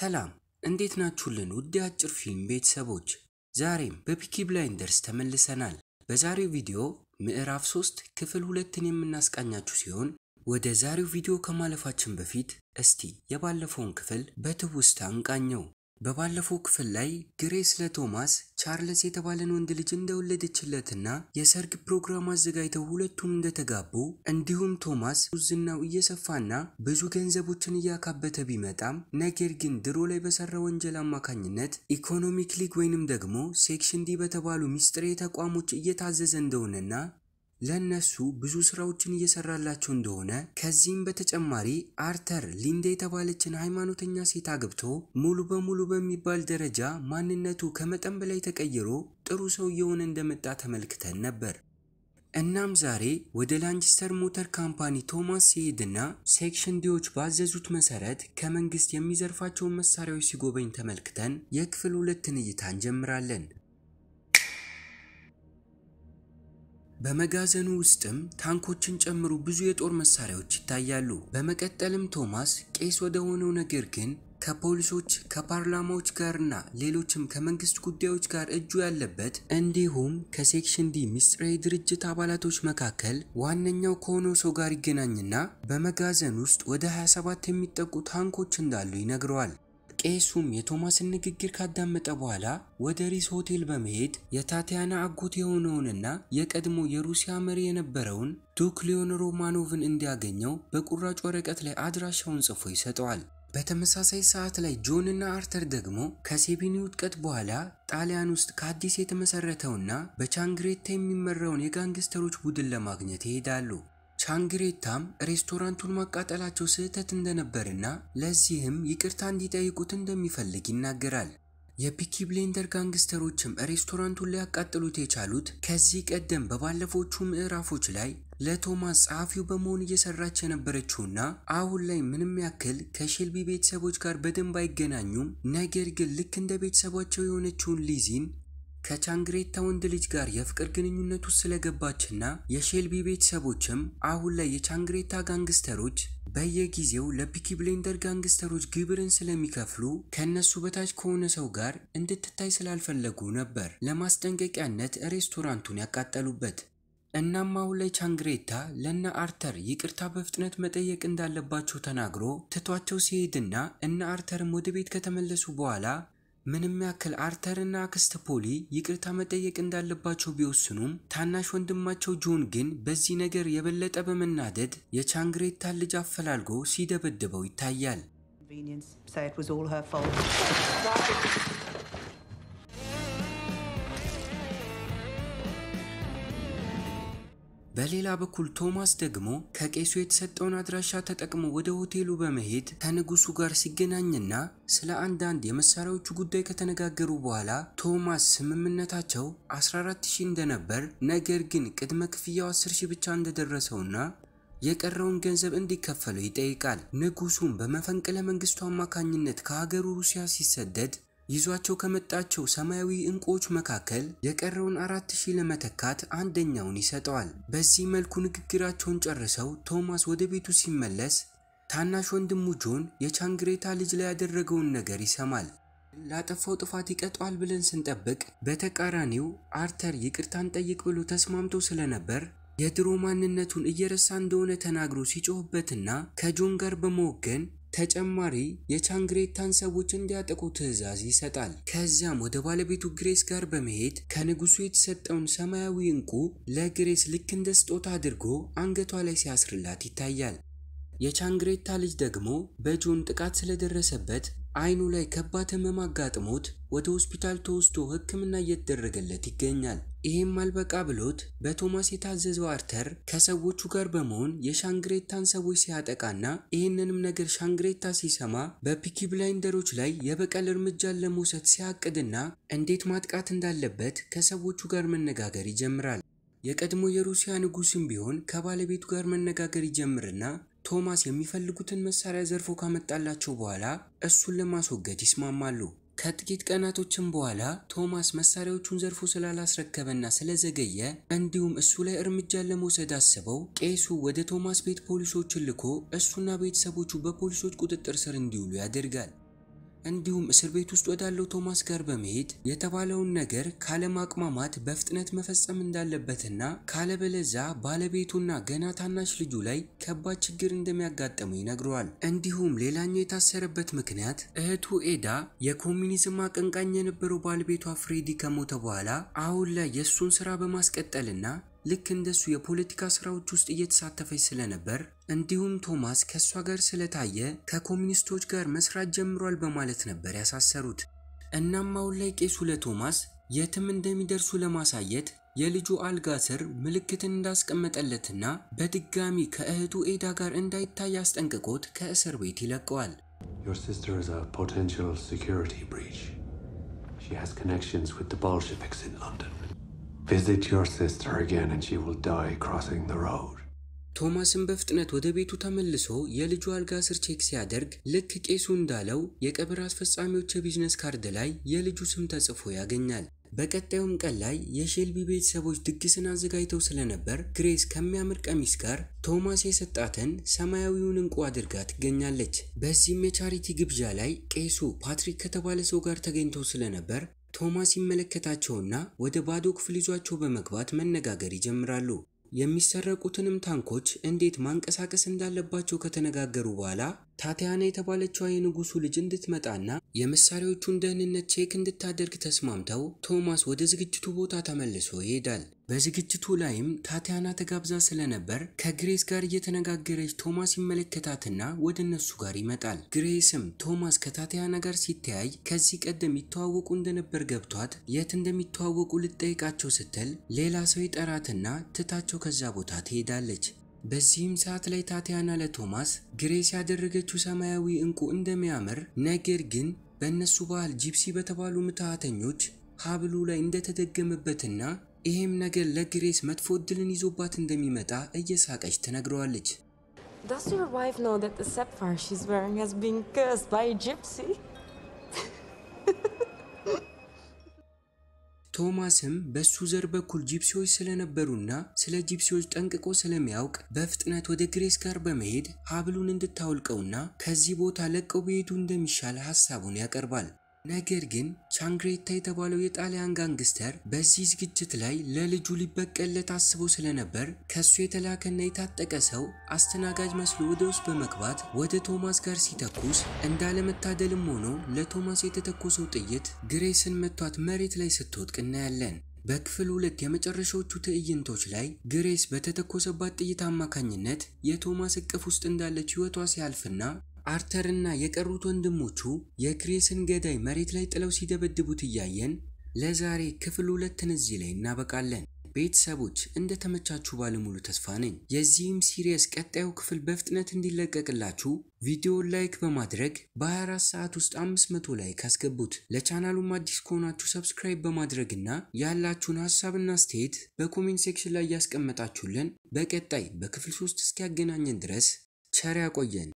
ሰላም እንዴት ናችሁልን? ውድ አጭር ፊልም ቤተሰቦች ዛሬም በፒኪ ብላይንደርስ ተመልሰናል። በዛሬው ቪዲዮ ምዕራፍ 3 ክፍል ሁለትን የምናስቃኛችሁ ሲሆን ወደ ዛሬው ቪዲዮ ከማለፋችን በፊት እስቲ የባለፈውን ክፍል በትውስታ እንቃኘው። በባለፈው ክፍል ላይ ግሬስ ለቶማስ ቻርልስ የተባለን ወንድ ልጅ እንደወለደችለትና የሰርግ ፕሮግራም አዘጋጅተው ሁለቱም እንደተጋቡ እንዲሁም ቶማስ ዝናው እየሰፋና ብዙ ገንዘቦችን እያካበተ ቢመጣም ነገር ግን ድሮ ላይ በሰራ ወንጀል አማካኝነት ኢኮኖሚክ ሊግ ወይንም ደግሞ ሴክሽን ዲ በተባሉ ሚስጥሬ ተቋሞች እየታዘዘ እንደሆነና ለነሱ ብዙ ስራዎችን እየሰራላቸው እንደሆነ ከዚህም በተጨማሪ አርተር ሊንዳ የተባለችን ሃይማኖተኛ ሴት አግብቶ ሙሉ በሙሉ በሚባል ደረጃ ማንነቱ ከመጠን በላይ ተቀይሮ ጥሩ ሰው እየሆነ እንደመጣ ተመልክተን ነበር። እናም ዛሬ ወደ ላንችስተር ሞተር ካምፓኒ ቶማስ ሲሄድና ሴክሽን ዲዎች ባዘዙት መሰረት ከመንግስት የሚዘርፋቸውን መሳሪያዎች ሲጎበኝ ተመልክተን የክፍል ሁለትን እይታ እንጀምራለን። በመጋዘኑ ውስጥም ታንኮችን ጨምሮ ብዙ የጦር መሳሪያዎች ይታያሉ። በመቀጠልም ቶማስ ቄስ ወደ ሆነው ነገር ግን ከፖሊሶች ከፓርላማዎች ጋርና ሌሎችም ከመንግስት ጉዳዮች ጋር እጁ ያለበት እንዲሁም ከሴክሽን ዲ ሚስጥራዊ ድርጅት አባላቶች መካከል ዋነኛው ከሆነው ሰው ጋር ይገናኝና በመጋዘን ውስጥ ወደ 27 የሚጠቁ ታንኮች እንዳሉ ይነግረዋል። ቄሱም የቶማስን ንግግር ካዳመጠ በኋላ ወደ ሪስ ሆቴል በመሄድ የታቲያና አጎት የሆነውንና የቀድሞ የሩሲያ መሪ የነበረውን ዱክ ሊዮን ሮማኖቭን እንዲያገኘው በቁራጭ ወረቀት ላይ አድራሻውን ጽፎ ይሰጠዋል። በተመሳሳይ ሰዓት ላይ ጆን እና አርተር ደግሞ ከሴቢኒ ውድቀት በኋላ ጣሊያን ውስጥ ከአዲስ የተመሰረተውና በቻንግሬታ የሚመራውን የጋንግስተሮች ቡድን ለማግኘት ይሄዳሉ። ቻንግሬታም ሬስቶራንቱን ማቃጠላቸው ስህተት እንደነበርና ለዚህም ይቅርታ እንዲጠይቁት እንደሚፈልግ ይናገራል። የፒኪ ብሌንደር ጋንግስተሮችም ሬስቶራንቱን ሊያቃጥሉት የቻሉት ከዚህ ቀደም በባለፎቹ ምዕራፎች ላይ ለቶማስ ጸሐፊው በመሆን እየሰራች የነበረችውና አሁን ላይ ምንም ያክል ከሼልቢ ቤተሰቦች ጋር በደንብ አይገናኙም፣ ነገር ግን ልክ እንደ ቤተሰባቸው የሆነችውን ሊዚን ከቻንግሬታ ወንድ ልጅ ጋር የፍቅር ግንኙነት ስለገባችና የሼልቢ ቤተሰቦችም አሁን ላይ የቻንግሬታ ጋንግስተሮች በየጊዜው ለፒኪ ብሌንደር ጋንግስተሮች ግብርን ስለሚከፍሉ ከነሱ በታች ከሆነ ሰው ጋር እንድትታይ ስላልፈለጉ ነበር ለማስጠንቀቂያነት ሬስቶራንቱን ያቃጠሉበት። እናም አሁን ላይ ቻንግሬታ ለነ አርተር ይቅርታ በፍጥነት መጠየቅ እንዳለባቸው ተናግሮ ትቷቸው ሲሄድና እነ አርተርም ወደ ቤት ከተመለሱ በኋላ ምንም ያክል አርተርና አክስት ፖሊ ይቅርታ መጠየቅ እንዳለባቸው ቢወስኑም ታናሽ ወንድማቸው ጆን ግን በዚህ ነገር የበለጠ በመናደድ የቻንግሬታ ልጅ አፈላልጎ ሲደበድበው ይታያል። በሌላ በኩል ቶማስ ደግሞ ከቄሱ የተሰጠውን አድራሻ ተጠቅሞ ወደ ሆቴሉ በመሄድ ከንጉሱ ጋር ሲገናኝና ስለ አንዳንድ የመሳሪያዎቹ ጉዳይ ከተነጋገሩ በኋላ ቶማስ ስምምነታቸው 14000 እንደነበር ነገር ግን ቅድመ ክፍያው 10000 ብቻ እንደደረሰውና የቀረውን ገንዘብ እንዲከፈለው ይጠይቃል። ንጉሱም በመፈንቅለ መንግስቱ አማካኝነት ከሀገሩ ሩሲያ ሲሰደድ ይዟቸው ከመጣቸው ሰማያዊ እንቁዎች መካከል የቀረውን አራት ሺህ ለመተካት አንደኛውን ይሰጠዋል። በዚህ መልኩ ንግግራቸውን ጨርሰው ቶማስ ወደ ቤቱ ሲመለስ ታናሽ ወንድሙ ጆን የቻንግሬታ ልጅ ላይ ያደረገውን ነገር ይሰማል። ላጠፋው ጥፋት ይቀጧል ብለን ስንጠብቅ በተቃራኒው አርተር ይቅርታን ጠይቅ ብሎ ተስማምቶ ስለነበር የድሮ ማንነቱን እየረሳ እንደሆነ ተናግሮ ሲጮህበትና ከጆን ጋር በመወገን ተጨማሪ የቻንግሬታን ሰዎች እንዲያጠቁ ትዕዛዝ ይሰጣል። ከዚያም ወደ ባለቤቱ ግሬስ ጋር በመሄድ ከንጉሱ የተሰጠውን ሰማያዊ ዕንቁ ለግሬስ ልክ እንደ ስጦታ አድርጎ አንገቷ ላይ ሲያስርላት ይታያል። የቻንግሬታ ልጅ ደግሞ በጆን ጥቃት ስለደረሰበት አይኑ ላይ ከባድ ህመም አጋጥሞት ወደ ሆስፒታል ተወስዶ ህክምና እየተደረገለት ይገኛል። ይህም አልበቃ ብሎት በቶማስ የታዘዘው አርተር ከሰዎቹ ጋር በመሆን የሻንግሬታን ሰዎች ሲያጠቃና ይህንንም ነገር ሻንግሬታ ሲሰማ በፒኪ ብላይንደሮች ላይ የበቀል እርምጃን ለመውሰድ ሲያቅድና እንዴት ማጥቃት እንዳለበት ከሰዎቹ ጋር መነጋገር ይጀምራል። የቀድሞ የሩሲያ ንጉስም ቢሆን ከባለቤቱ ጋር መነጋገር ይጀምርና ቶማስ የሚፈልጉትን መሳሪያ ዘርፎ ካመጣላቸው በኋላ እሱን ለማስወገድ ይስማማሉ። ከጥቂት ቀናቶችም በኋላ ቶማስ መሳሪያዎቹን ዘርፎ ስላላስረከበና ስለዘገየ እንዲሁም እሱ ላይ እርምጃን ለመውሰድ አስበው ቄሱ ወደ ቶማስ ቤት ፖሊሶችን ልኮ እሱና ቤተሰቦቹ በፖሊሶች ቁጥጥር ስር እንዲውሉ ያደርጋል። እንዲሁም እስር ቤት ውስጥ ወዳለው ቶማስ ጋር በመሄድ የተባለውን ነገር ካለማቅማማት በፍጥነት መፈጸም እንዳለበትና ካለበለዛ ባለቤቱና ገና ታናሽ ልጁ ላይ ከባድ ችግር እንደሚያጋጥሙ ይነግረዋል። እንዲሁም ሌላኛው የታሰረበት ምክንያት እህቱ ኤዳ የኮሚኒዝም አቀንቃኝ የነበረው ባለቤቷ ፍሬዲ ከሞተ በኋላ አሁን ላይ የእሱን ስራ በማስቀጠልና ልክ እንደሱ የፖለቲካ ስራዎች ውስጥ እየተሳተፈች ስለነበር እንዲሁም ቶማስ ከእሷ ጋር ስለታየ ከኮሚኒስቶች ጋር መስራት ጀምሯል በማለት ነበር ያሳሰሩት። እናም አሁን ላይ ቄሱ ለቶማስ የትም እንደሚደርሱ ለማሳየት የልጁ አልጋ ስር ምልክትን እንዳስቀመጠለትና በድጋሚ ከእህቱ ኤዳ ጋር እንዳይታይ አስጠንቅቆት ከእስር ቤት ይለቀዋል። Your sister is a potential security breach. She visit your sister again and she will die crossing the road. ቶማስን በፍጥነት ወደ ቤቱ ተመልሶ የልጁ አልጋ ስር ቼክ ሲያደርግ ልክ ቄሱ እንዳለው የቀብር አስፈጻሚዎች የቢዝነስ ካርድ ላይ የልጁ ስም ተጽፎ ያገኛል። በቀጣዩም ቀን ላይ የሼልቢ ቤተሰቦች ድግስን አዘጋጅተው ስለነበር ግሬስ ከሚያምር ቀሚስ ጋር ቶማስ የሰጣትን ሰማያዊውን እንቁ አድርጋ ትገኛለች። በዚህም የቻሪቲ ግብዣ ላይ ቄሱ ፓትሪክ ከተባለ ሰው ጋር ተገኝተው ስለነበር ቶማስ ይመለከታቸውና ወደ ባዶ ክፍል ይዟቸው በመግባት መነጋገር ይጀምራሉ። የሚሰረቁትንም ታንኮች እንዴት ማንቀሳቀስ እንዳለባቸው ከተነጋገሩ በኋላ ታቲያና የተባለችዋ የንጉሱ ልጅ እንድትመጣና የመሳሪያዎቹን ደህንነት ቼክ እንድታደርግ ተስማምተው ቶማስ ወደ ዝግጅቱ ቦታ ተመልሶ ይሄዳል። በዝግጅቱ ላይም ታቲያና ተጋብዛ ስለነበር ከግሬስ ጋር እየተነጋገረች ቶማስ ይመለከታትና ወደ እነሱ ጋር ይመጣል። ግሬስም ቶማስ ከታቲያና ጋር ሲተያይ ከዚህ ቀደም ይተዋወቁ እንደነበር ገብቷት የት እንደሚተዋወቁ ልጠይቃቸው ስትል ሌላ ሰው ይጠራትና ትታቸው ከዛ ቦታ ትሄዳለች። በዚህም ሰዓት ላይ ታቲያና ለቶማስ ግሬስ ያደረገችው ሰማያዊ እንቁ እንደሚያምር ነገር ግን በእነሱ ባህል ጂፕሲ በተባሉ ምትሃተኞች ሀብሉ ላይ እንደተደገመበትና ይህም ነገር ለግሬስ መጥፎ እድልን ይዞባት እንደሚመጣ እየሳቀች ትነግረዋለች። ቶማስም በሱ ዘር በኩል ጂፕሲዎች ስለነበሩና ስለ ጂፕሲዎች ጠንቅቆ ስለሚያውቅ በፍጥነት ወደ ግሬስ ጋር በመሄድ ሀብሉን እንድታወልቀውና ከዚህ ቦታ ለቀው ቢሄዱ እንደሚሻል ሀሳቡን ያቀርባል። ነገር ግን ቻንግሬታ የተባለው የጣሊያን ጋንግስተር በዚህ ዝግጅት ላይ ለልጁ ሊበቀልለት አስቦ ስለነበር ከሱ የተላከና የታጠቀ ሰው አስተናጋጅ መስሎ ወደ ውስጥ በመግባት ወደ ቶማስ ጋር ሲተኩስ እንዳለመታደልም ሆኖ ለቶማስ የተተኮሰው ጥይት ግሬስን መቷት መሬት ላይ ስትወድቅ እናያለን። በክፍል ሁለት የመጨረሻዎቹ ትዕይንቶች ላይ ግሬስ በተተኮሰባት ጥይት አማካኝነት የቶማስ እቅፍ ውስጥ እንዳለች ህይወቷ ሲያልፍና አርተር እና የቀሩት ወንድሞቹ የክሬስን ገዳይ መሬት ላይ ጥለው ሲደበድቡት እያየን ለዛሬ ክፍል ሁለትን እዚህ ላይ እናበቃለን። ቤተሰቦች እንደተመቻችሁ ባለሙሉ ተስፋ ነኝ። የዚህም ሲሪየስ ቀጣዩ ክፍል በፍጥነት እንዲለቀቅላችሁ ቪዲዮን ላይክ በማድረግ በ24 ሰዓት ውስጥ 500 ላይክ አስገቡት። ለቻናሉም አዲስ ከሆናችሁ ሰብስክራይብ በማድረግና ያላችሁን ሀሳብና አስተያየት በኮሜንት ሴክሽን ላይ ያስቀመጣችሁልን በቀጣይ በክፍል 3 እስኪያገናኘን ድረስ ቸር ያቆየን።